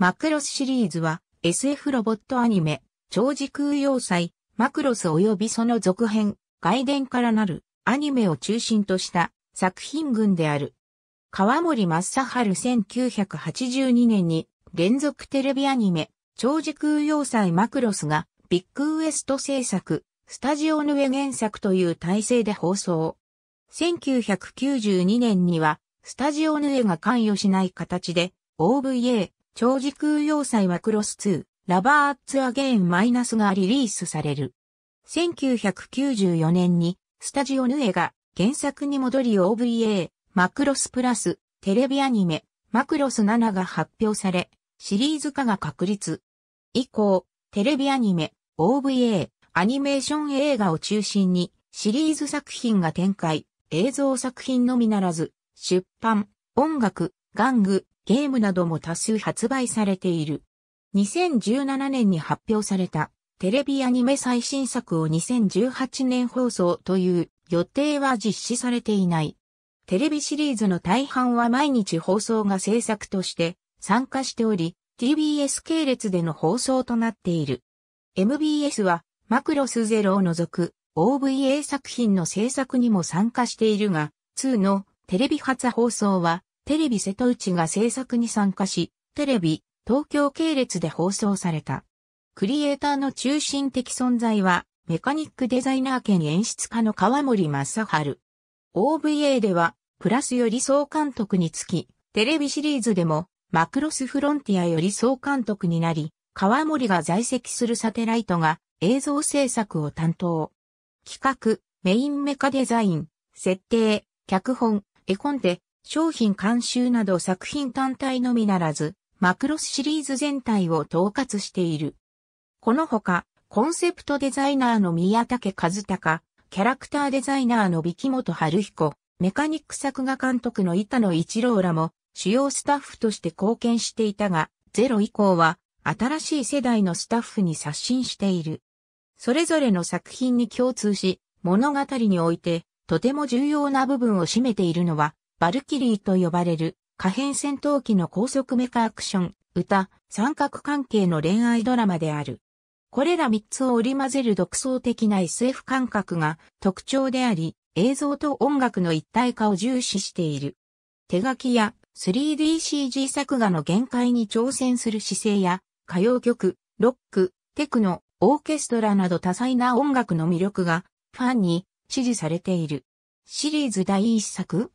マクロスシリーズは SF ロボットアニメ、超時空要塞、マクロス及びその続編、外伝からなるアニメを中心とした作品群である。川森正春1982年に連続テレビアニメ、超時空要塞マクロスがビッグウエスト制作、スタジオヌエ原作という体制で放送。1992年には、スタジオヌエが関与しない形で、OVA、長時空要塞はクロス2、ラバーツアゲーンマイナスがリリースされる。1994年に、スタジオヌエが原作に戻り OVA、マクロスプラス、テレビアニメ、マクロス7が発表され、シリーズ化が確立。以降、テレビアニメ、OVA、アニメーション映画を中心に、シリーズ作品が展開、映像作品のみならず、出版、音楽、玩具、ゲームなども多数発売されている。2017年に発表されたテレビアニメ最新作を2018年放送という予定は実施されていない。テレビシリーズの大半は毎日放送が制作として参加しており、TBS 系列での放送となっている。MBS はマクロスゼロを除く OVA 作品の制作にも参加しているが、2のテレビ初放送はテレビ瀬戸内が制作に参加し、テレビ、東京系列で放送された。クリエイターの中心的存在は、メカニックデザイナー兼演出家の川森正春。OVA では、プラスより総監督につき、テレビシリーズでも、マクロスフロンティアより総監督になり、川森が在籍するサテライトが映像制作を担当。企画、メインメカデザイン、設定、脚本、絵コンテ、商品監修など作品単体のみならず、マクロスシリーズ全体を統括している。このほか、コンセプトデザイナーの宮武和孝、キャラクターデザイナーのビキモト春彦、メカニック作画監督の板野一郎らも主要スタッフとして貢献していたが、ゼロ以降は新しい世代のスタッフに刷新している。それぞれの作品に共通し、物語においてとても重要な部分を占めているのはバルキリーと呼ばれる可変戦闘機の高速メカアクション、歌、三角関係の恋愛ドラマである。これら三つを織り交ぜる独創的な SF 感覚が特徴であり、映像と音楽の一体化を重視している。手書きや 3DCG 作画の限界に挑戦する姿勢や、歌謡曲、ロック、テクノ、オーケストラなど多彩な音楽の魅力がファンに支持されている。シリーズ第一作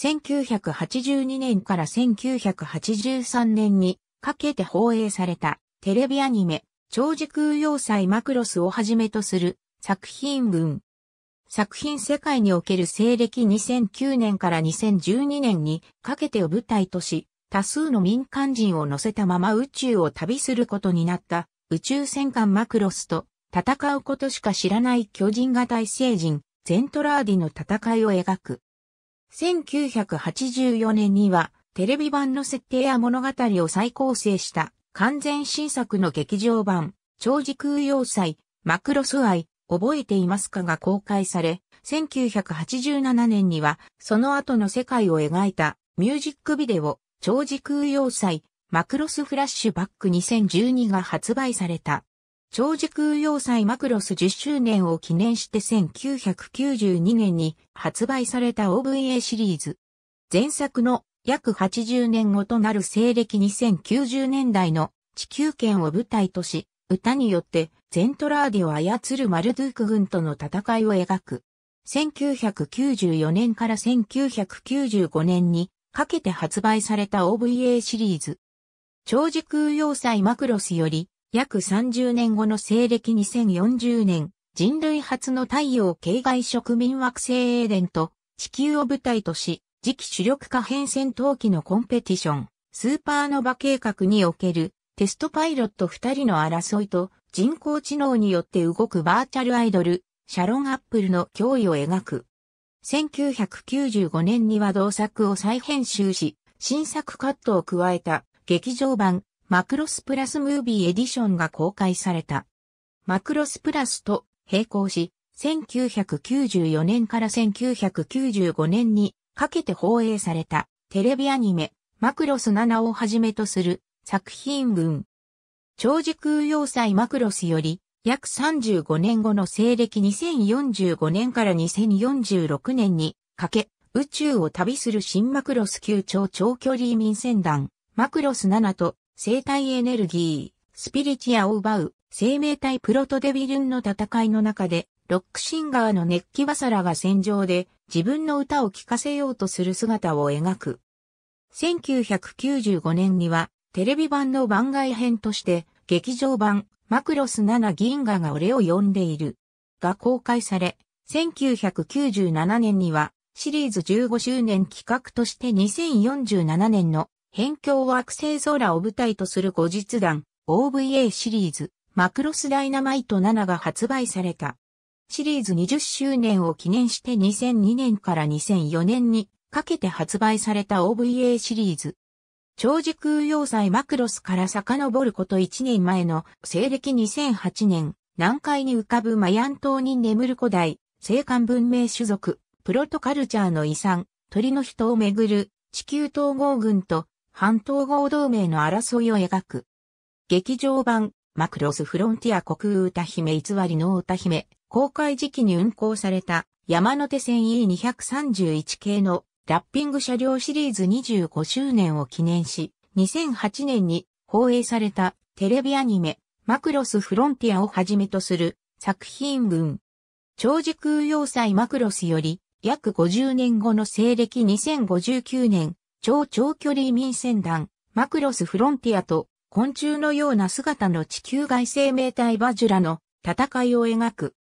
1982年から1983年にかけて放映されたテレビアニメ、超時空要塞マクロスをはじめとする作品群。作品世界における西暦2009年から2012年にかけてを舞台とし、多数の民間人を乗せたまま宇宙を旅することになった宇宙戦艦マクロスと戦うことしか知らない巨人型異星人ゼントラーディの戦いを描く。1984年にはテレビ版の設定や物語を再構成した完全新作の劇場版、超時空要塞、マクロス愛、覚えていますかが公開され、1987年にはその後の世界を描いたミュージックビデオ、超時空要塞、マクロスフラッシュバック2012が発売された。長時空要塞マクロス10周年を記念して1992年に発売された OVA シリーズ。前作の約80年後となる西暦2090年代の地球圏を舞台とし、歌によってゼントラーデを操るマルドゥーク軍との戦いを描く。1994年から1995年にかけて発売された OVA シリーズ。長時空要塞マクロスより約30年後の西暦2040年、人類初の太陽系外植民惑星エーデンと地球を舞台とし、次期主力可変戦闘機のコンペティション、スーパーノバ計画におけるテストパイロット2人の争いと人工知能によって動くバーチャルアイドル、シャロン・アップルの脅威を描く。1995年には同作を再編集し、新作カットを加えた劇場版マクロスプラスムービーエディションが公開された。マクロスプラスと並行し、1994年から1995年にかけて放映されたテレビアニメマクロス7をはじめとする作品群。長寿空要塞マクロスより約35年後の西暦2045年から2046年にかけ宇宙を旅する新マクロス級超長距離移民船団マクロス7と生体エネルギー、スピリチュアを奪う生命体プロトデビルンの戦いの中で、ロックシンガーの熱気バサラが戦場で自分の歌を聴かせようとする姿を描く。1995年にはテレビ版の番外編として劇場版マクロス7銀河が俺を呼んでいるが公開され、1997年にはシリーズ15周年企画として2047年の辺境を惑星空を舞台とする後日談 OVA シリーズマクロスダイナマイト7が発売された。シリーズ20周年を記念して2002年から2004年にかけて発売された OVA シリーズ。長時空要塞マクロスから遡ること1年前の西暦2008年、南海に浮かぶマヤン島に眠る古代、青函文明種族、プロトカルチャーの遺産、鳥の人をめぐる地球統合軍と半島合同盟の争いを描く。劇場版、マクロスフロンティア国歌姫偽りの歌姫、公開時期に運行された山手線 E231 系のラッピング車両シリーズ25周年を記念し、2008年に放映されたテレビアニメ、マクロスフロンティアをはじめとする作品群。長寿空要塞マクロスより約50年後の西暦2059年超長距離移民船団、マクロスフロンティアと昆虫のような姿の地球外生命体バジュラの戦いを描く。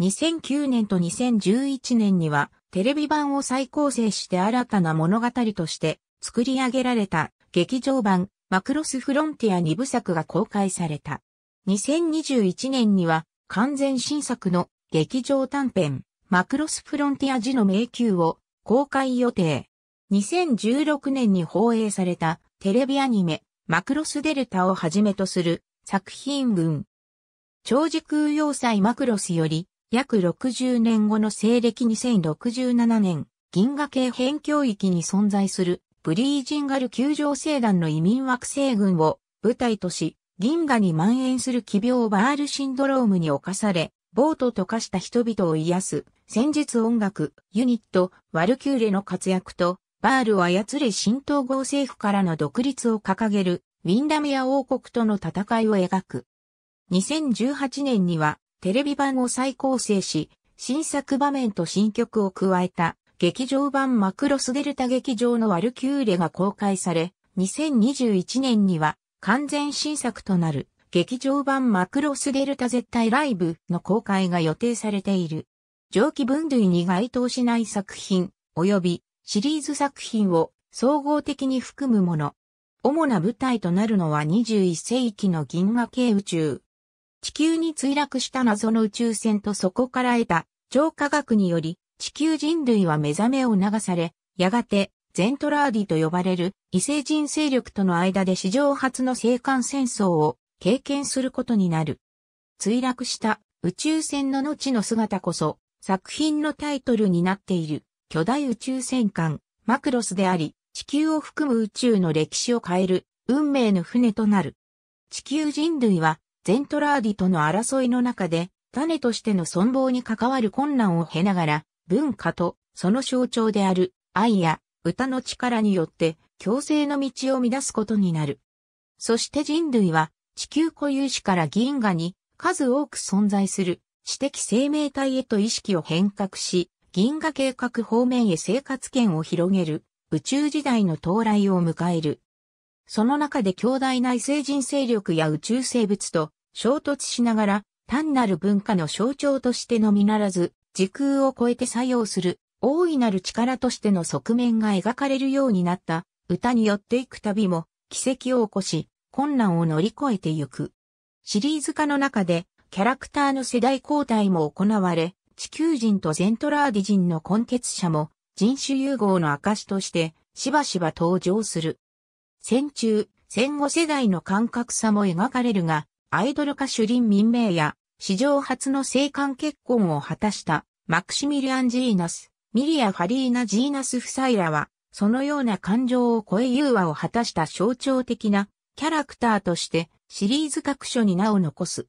2009年と2011年にはテレビ版を再構成して新たな物語として作り上げられた劇場版マクロスフロンティア2部作が公開された。2021年には完全新作の劇場短編マクロスフロンティア時の迷宮を公開予定。2016年に放映されたテレビアニメ、マクロスデルタをはじめとする作品群。長寿空要塞マクロスより約60年後の西暦2067年、銀河系辺境域に存在するブリージンガル球場星団の移民惑星群を舞台とし、銀河に蔓延する奇病バールシンドロームに侵され、ボートと化した人々を癒す戦術音楽ユニットワルキューレの活躍とパールは操れ新統合政府からの独立を掲げるウィンダメア王国との戦いを描く。2018年にはテレビ版を再構成し、新作場面と新曲を加えた劇場版マクロスデルタ劇場のワルキューレが公開され、2021年には完全新作となる劇場版マクロスデルタ絶対ライブの公開が予定されている。上記分類に該当しない作品、及びシリーズ作品を総合的に含むもの。主な舞台となるのは21世紀の銀河系宇宙。地球に墜落した謎の宇宙船とそこから得た超科学により地球人類は目覚めを流され、やがてゼントラーディと呼ばれる異星人勢力との間で史上初の星間戦争を経験することになる。墜落した宇宙船の後の姿こそ作品のタイトルになっている。巨大宇宙戦艦、マクロスであり、地球を含む宇宙の歴史を変える、運命の船となる。地球人類は、ゼントラーディとの争いの中で、種としての存亡に関わる困難を経ながら、文化と、その象徴である、愛や、歌の力によって、共生の道を乱すことになる。そして人類は、地球固有種から銀河に、数多く存在する、知的生命体へと意識を変革し、銀河計画方面へ生活圏を広げる宇宙時代の到来を迎える。その中で強大な異星人勢力や宇宙生物と衝突しながら単なる文化の象徴としてのみならず時空を超えて作用する大いなる力としての側面が描かれるようになった歌によっていくたびも奇跡を起こし困難を乗り越えてゆく。シリーズ化の中でキャラクターの世代交代も行われ、地球人とゼントラーディ人の根血者も人種融合の証としてしばしば登場する。戦中、戦後世代の感覚差も描かれるが、アイドル歌手林民名や史上初の性間結婚を果たしたマクシミリアン・ジーナス、ミリア・ファリーナ・ジーナス夫妻らは、そのような感情を超え融和を果たした象徴的なキャラクターとしてシリーズ各所に名を残す。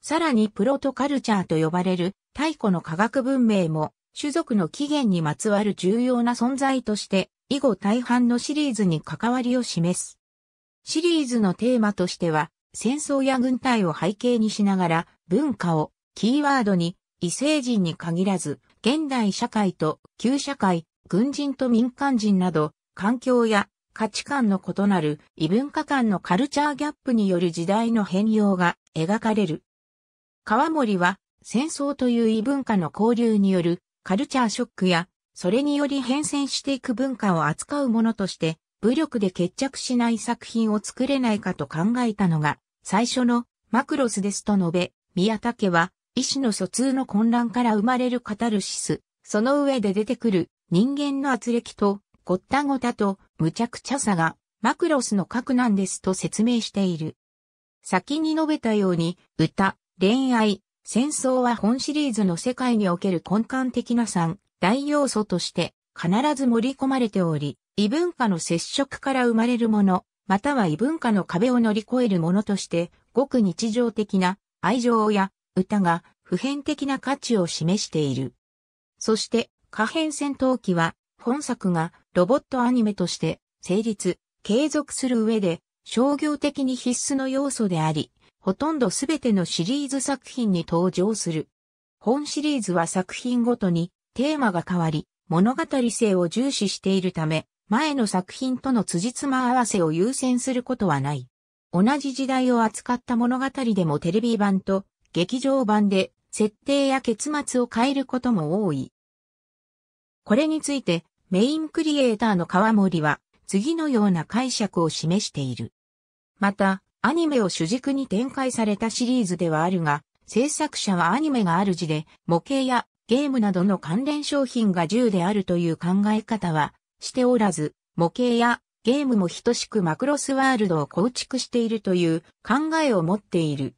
さらにプロトカルチャーと呼ばれる太古の科学文明も、種族の起源にまつわる重要な存在として、以後大半のシリーズに関わりを示す。シリーズのテーマとしては、戦争や軍隊を背景にしながら、文化をキーワードに、異星人に限らず、現代社会と旧社会、軍人と民間人など、環境や価値観の異なる異文化間のカルチャーギャップによる時代の変容が描かれる。川森は戦争という異文化の交流によるカルチャーショックや、それにより変遷していく文化を扱うものとして、武力で決着しない作品を作れないかと考えたのが、最初のマクロスですと述べ、宮武は、意思の疎通の混乱から生まれるカタルシス、その上で出てくる人間の圧力と、ごったごたと、無茶苦茶さが、マクロスの核なんですと説明している。先に述べたように、歌、恋愛、戦争は本シリーズの世界における根幹的な三大要素として必ず盛り込まれており、異文化の接触から生まれるもの、または異文化の壁を乗り越えるものとして、ごく日常的な愛情や歌が普遍的な価値を示している。そして、可変戦闘機は、本作がロボットアニメとして成立、継続する上で、商業的に必須の要素であり、ほとんどすべてのシリーズ作品に登場する。本シリーズは作品ごとにテーマが変わり、物語性を重視しているため、前の作品との辻褄合わせを優先することはない。同じ時代を扱った物語でもテレビ版と劇場版で設定や結末を変えることも多い。これについてメインクリエイターの川森は次のような解釈を示している。また、アニメを主軸に展開されたシリーズではあるが、制作者はアニメがある字で、模型やゲームなどの関連商品が10であるという考え方はしておらず、模型やゲームも等しくマクロスワールドを構築しているという考えを持っている。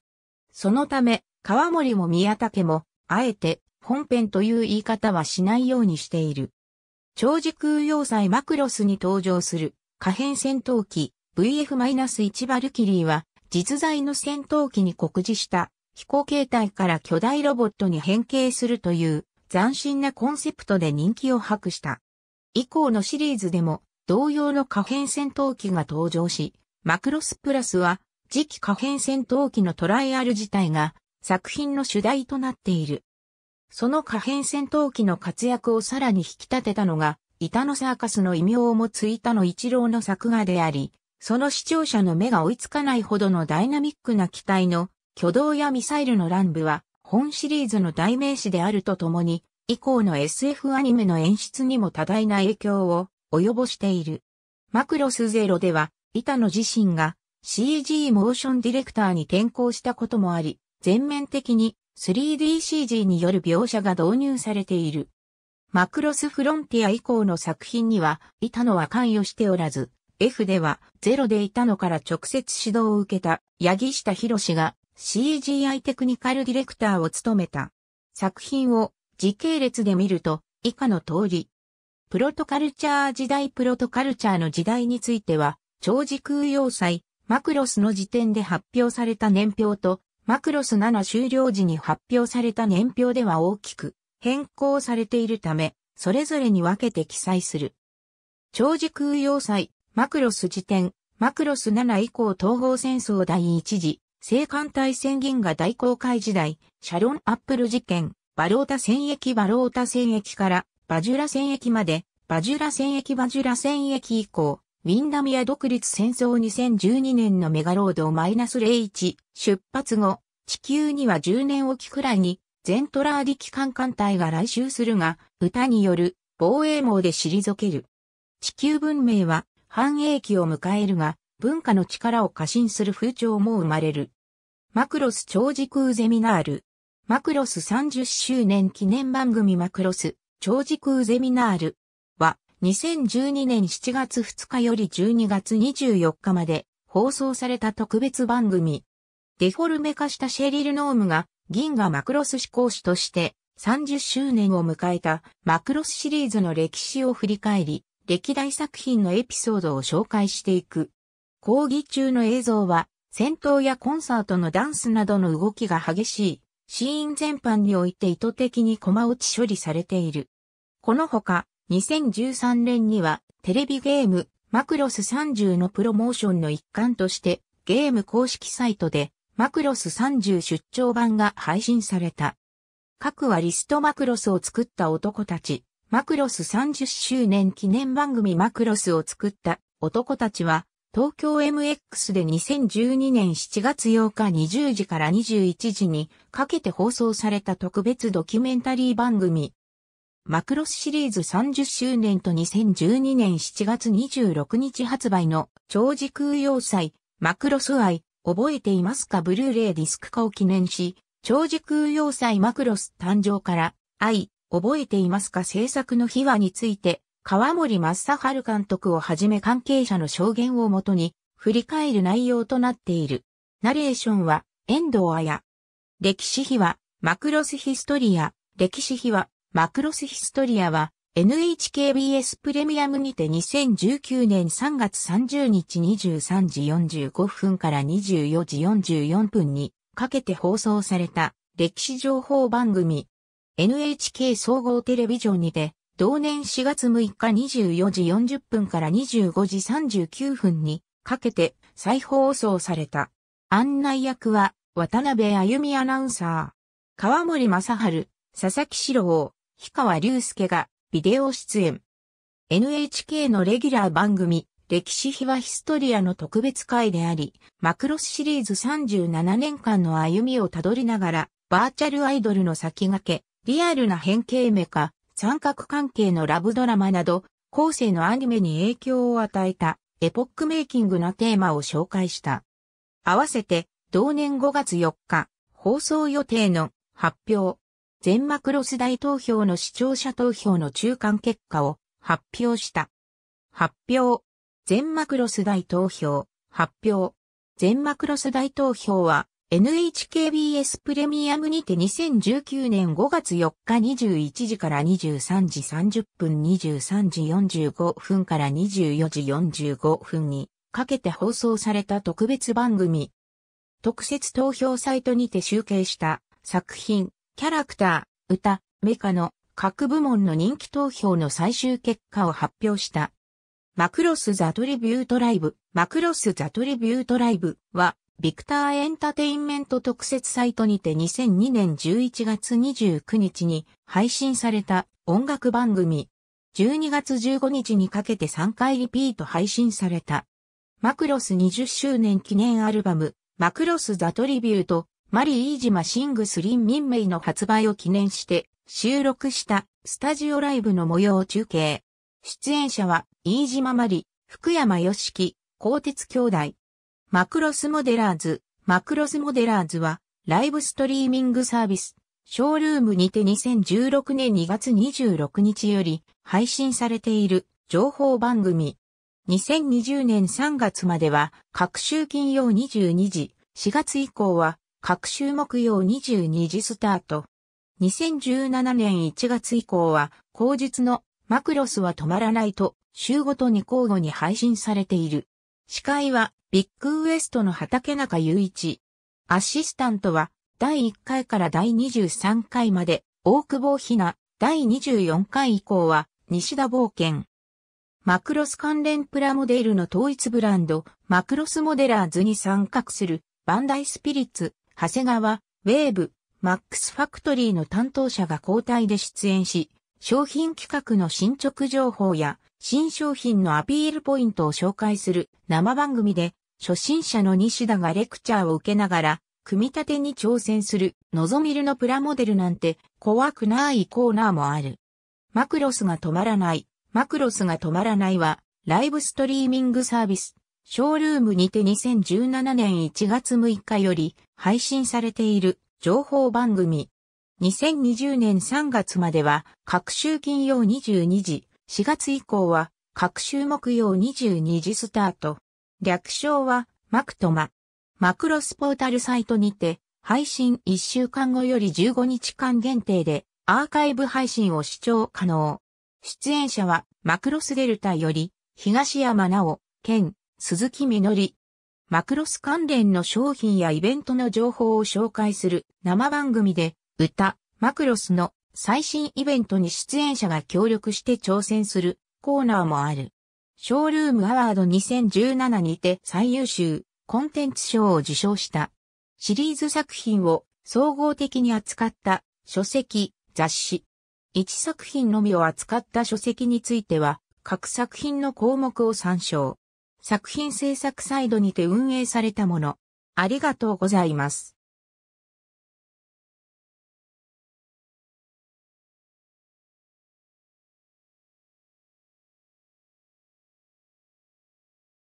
そのため、川森も宮武も、あえて本編という言い方はしないようにしている。長時空要塞マクロスに登場する可変戦闘機 VF-1 バルキリーは実在の戦闘機に酷似した飛行形態から巨大ロボットに変形するという斬新なコンセプトで人気を博した。以降のシリーズでも同様の可変戦闘機が登場し、マクロスプラスは次期可変戦闘機のトライアル自体が作品の主題となっている。その可変戦闘機の活躍をさらに引き立てたのが、板野サーカスの異名を持つ板野一郎の作画であり、その視聴者の目が追いつかないほどのダイナミックな機体の挙動やミサイルの乱舞は本シリーズの代名詞であるとともに、以降の SF アニメの演出にも多大な影響を及ぼしている。マクロスゼロでは、板野自身が CG モーションディレクターに転向したこともあり、全面的に 3DCG による描写が導入されている。マクロスフロンティア以降の作品には、板野は関与しておらず、F ではゼロでいたのから直接指導を受けた八木下博が CGI テクニカルディレクターを務めた。作品を時系列で見ると以下の通り。プロトカルチャー時代プロトカルチャーの時代については超時空要塞マクロスの時点で発表された年表とマクロス7終了時に発表された年表では大きく変更されているため、それぞれに分けて記載する。超時空要塞、マクロス辞典、マクロス7以降東方戦争第一次、青函大戦銀河大航海時代、シャロン・アップル事件、バロータ戦役バロータ戦役からバジュラ戦役まで、バジュラ戦役バジュラ戦役以降、ウィンダミア独立戦争2012年のメガロードマイナス01出発後、地球には10年おきくらいに、ゼントラーディ機関艦隊が来襲するが、歌による防衛網で退ける。地球文明は繁栄期を迎えるが、文化の力を過信する風潮も生まれる。マクロス超時空ゼミナール。マクロス30周年記念番組マクロス超時空ゼミナールは2012年7月2日より12月24日まで放送された特別番組。デフォルメ化したシェリル・ノームが銀河マクロス志向士として30周年を迎えたマクロスシリーズの歴史を振り返り、歴代作品のエピソードを紹介していく。講義中の映像は、戦闘やコンサートのダンスなどの動きが激しい、シーン全般において意図的にコマ落ち処理されている。このほか、2013年には、テレビゲーム、マクロス30のプロモーションの一環として、ゲーム公式サイトで、マクロス30出張版が配信された。各はリストマクロスを作った男たち、マクロス30周年記念番組マクロスを作った男たちは、東京 MX で2012年7月8日20時から21時にかけて放送された特別ドキュメンタリー番組。マクロスシリーズ30周年と2012年7月26日発売の超時空要塞、マクロス愛、覚えていますかブルーレイディスク化を記念し、超時空要塞マクロス誕生から愛、覚えていますか制作の秘話について、川森正春監督をはじめ関係者の証言をもとに、振り返る内容となっている。ナレーションは、遠藤彩。歴史秘話、マクロスヒストリア、歴史秘話、マクロスヒストリアは、NHKBS プレミアムにて2019年3月30日23時45分から24時44分にかけて放送された歴史情報番組 NHK 総合テレビジョンにて、同年4月6日24時40分から25時39分にかけて再放送された。案内役は渡辺歩美アナウンサー、川森正春、佐々木史郎、氷川隆介がビデオ出演。NHK のレギュラー番組、歴史秘話ヒストリアの特別会であり、マクロスシリーズ37年間の歩みをたどりながら、バーチャルアイドルの先駆け、リアルな変形メカ、三角関係のラブドラマなど、後世のアニメに影響を与えたエポックメイキングなテーマを紹介した。合わせて、同年5月4日、放送予定の発表、全マクロス大投票の視聴者投票の中間結果を発表した。発表、全マクロス大投票、発表、全マクロス大投票は、NHKBS プレミアムにて2019年5月4日21時から23時30分23時45分から24時45分にかけて放送された特別番組。特設投票サイトにて集計した作品、キャラクター、歌、メカの各部門の人気投票の最終結果を発表した。マクロス・ザ・トリビュート・ライブ。マクロス・ザ・トリビュート・ライブはビクターエンタテインメント特設サイトにて2002年11月29日に配信された音楽番組。12月15日にかけて3回リピート配信された。マクロス20周年記念アルバム、マクロスザトリビュート、マリー・イージマ・シングス・リン・ミンメイの発売を記念して収録したスタジオライブの模様を中継。出演者は、イージマリ、福山よしき、鋼鉄兄弟。マクロスモデラーズ。マクロスモデラーズは、ライブストリーミングサービス、ショールームにて2016年2月26日より配信されている情報番組。2020年3月までは、各週金曜22時、4月以降は、各週木曜22時スタート。2017年1月以降は、後日のマクロスは止まらないと、週ごとに交互に配信されている。司会は、ビッグウエストの畑中雄一。アシスタントは、第1回から第23回まで、大久保ひな、第24回以降は、西田冒険。マクロス関連プラモデルの統一ブランド、マクロスモデラーズに参画する、バンダイスピリッツ、長谷川、ウェーブ、マックスファクトリーの担当者が交代で出演し、商品企画の進捗情報や、新商品のアピールポイントを紹介する生番組で初心者の西田がレクチャーを受けながら、組み立てに挑戦する、のぞみるのプラモデルなんて怖くないコーナーもある。マクロスが止まらない、マクロスが止まらないは、ライブストリーミングサービス、ショールームにて2017年1月6日より配信されている情報番組。2020年3月までは各週金曜22時、4月以降は各週木曜22時スタート。略称は、マクトマ。マクロスポータルサイトにて、配信1週間後より15日間限定で、アーカイブ配信を視聴可能。出演者は、マクロスデルタより、東山直、県、鈴木みのり。マクロス関連の商品やイベントの情報を紹介する生番組で、歌、マクロスの最新イベントに出演者が協力して挑戦するコーナーもある。ショールームアワード2017にて最優秀コンテンツ賞を受賞した。シリーズ作品を総合的に扱った書籍、雑誌。1作品のみを扱った書籍については、各作品の項目を参照。作品制作サイドにて運営されたもの。ありがとうございます。